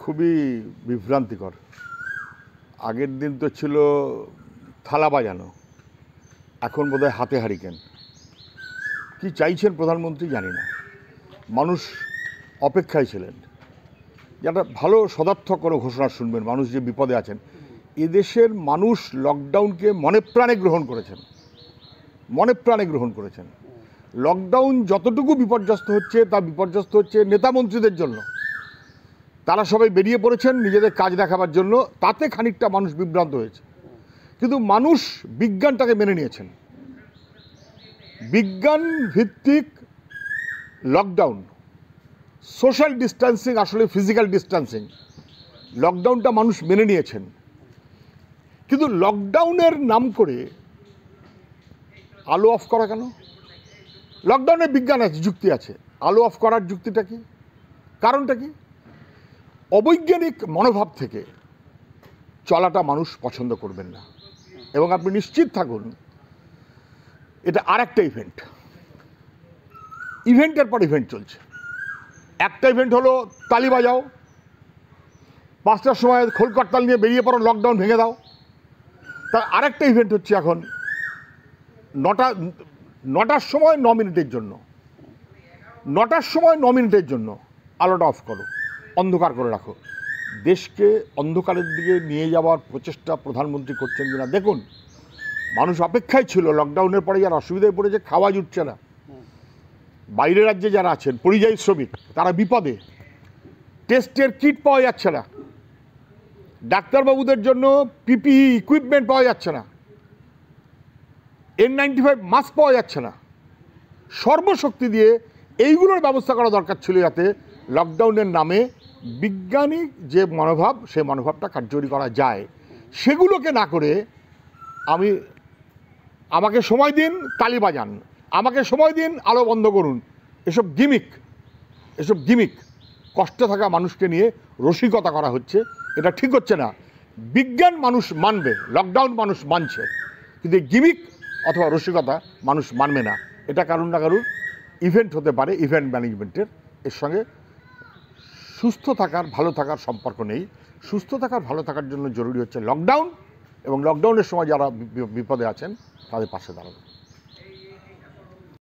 খুবই বিভ্রান্তিকর আগের দিন তো ছিল থালা বাজানো এখন বোধহয় হাতে হারিকেন কি চাইছেন প্রধানমন্ত্রী জানি না মানুষ অপেক্ষায় ছিলেন যারা ভালো সদার্থকর ঘোষণা শুনবেন মানুষ যে বিপদে আছেন এদেশের মানুষ লকডাউনকে মনে প্রাণে গ্রহণ করেছেন মনে প্রাণে গ্রহণ করেছেন লকডাউন যতটুকু বিপর্যস্ত হচ্ছে তা বিপর্যস্ত হচ্ছে নেতা মন্ত্রীদের জন্য তারা সবাই বেরিয়ে পড়েছেন নিজেদের কাজ দেখাবার জন্য তাতে খানিকটা মানুষ বিভ্রান্ত হয়েছে কিন্তু মানুষ বিজ্ঞানটাকে মেনে নিয়েছেন বিজ্ঞান ভিত্তিক লকডাউন সোশ্যাল ডিস্ট্যান্সিং আসলে ফিজিক্যাল ডিস্ট্যান্সিং লকডাউনটা মানুষ মেনে নিয়েছেন কিন্তু লকডাউনের নাম করে আলো অফ করা কেন লকডাউনে বিজ্ঞান আছে যুক্তি আছে আলো অফ করার যুক্তিটা কি কারণটা কি অবৈজ্ঞানিক মনোভাব থেকে চলাটা মানুষ পছন্দ করবেন না এবং আপনি নিশ্চিত থাকুন এটা আর একটা ইভেন্ট ইভেন্টের পর ইভেন্ট চলছে একটা ইভেন্ট হলো তালি বাজাও পাঁচটার সময় খোলকর্তাল নিয়ে বেরিয়ে পড়ো লকডাউন ভেঙে দাও তার আরেকটা ইভেন্ট হচ্ছে এখন নটা নটার সময় ন মিনিটের জন্য নটার সময় ন মিনিটের জন্য আলোটা অফ করো অন্ধকার করে রাখো দেশকে অন্ধকারের দিকে নিয়ে যাওয়ার প্রচেষ্টা প্রধানমন্ত্রী করছেন কি না দেখুন মানুষ অপেক্ষায় ছিল লকডাউনের পরে যারা অসুবিধায় পড়েছে খাওয়া জুটছে না বাইরের রাজ্যে যারা আছেন পরিযায়ী শ্রমিক তারা বিপদে টেস্টের কিট পাওয়া যাচ্ছে না ডাক্তারবাবুদের জন্য পিপিই ইকুইপমেন্ট পাওয়া যাচ্ছে না এন নাইনটি ফাইভ মাস্ক পাওয়া যাচ্ছে না সর্বশক্তি দিয়ে এইগুলোর ব্যবস্থা করা দরকার ছিল যাতে লকডাউনের নামে বিজ্ঞানী যে মনোভাব সে মনোভাবটা কার্যকরী করা যায় সেগুলোকে না করে আমি আমাকে সময় দিন তালি বাজান আমাকে সময় দিন আলো বন্ধ করুন এসব গিমিক এসব গিমিক কষ্টে থাকা মানুষকে নিয়ে রসিকতা করা হচ্ছে এটা ঠিক হচ্ছে না বিজ্ঞান মানুষ মানবে লকডাউন মানুষ মানছে কিন্তু গিমিক অথবা রসিকতা মানুষ মানবে না এটা কারুর না কারুর ইভেন্ট হতে পারে ইভেন্ট ম্যানেজমেন্টের এর সঙ্গে সুস্থ থাকার ভালো থাকার সম্পর্ক নেই সুস্থ থাকার ভালো থাকার জন্য জরুরি হচ্ছে লকডাউন এবং লকডাউনের সময় যারা বিপদে আছেন তাদের পাশে দাঁড়ানো